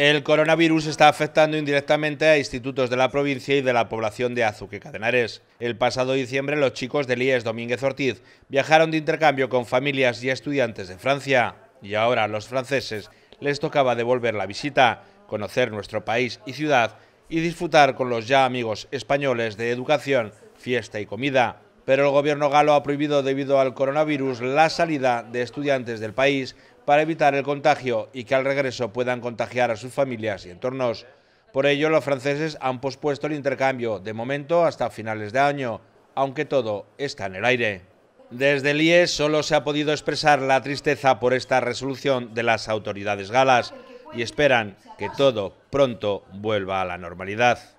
El coronavirus está afectando indirectamente a institutos de la provincia y de la población de Azuque Cadenares. El pasado diciembre, los chicos del IES Domínguez Ortiz viajaron de intercambio con familias y estudiantes de Francia. Y ahora a los franceses les tocaba devolver la visita, conocer nuestro país y ciudad y disfrutar con los ya amigos españoles de educación, fiesta y comida. Pero el gobierno galo ha prohibido debido al coronavirus la salida de estudiantes del país para evitar el contagio y que al regreso puedan contagiar a sus familias y entornos. Por ello, los franceses han pospuesto el intercambio, de momento hasta finales de año, aunque todo está en el aire. Desde el IES solo se ha podido expresar la tristeza por esta resolución de las autoridades galas y esperan que todo pronto vuelva a la normalidad.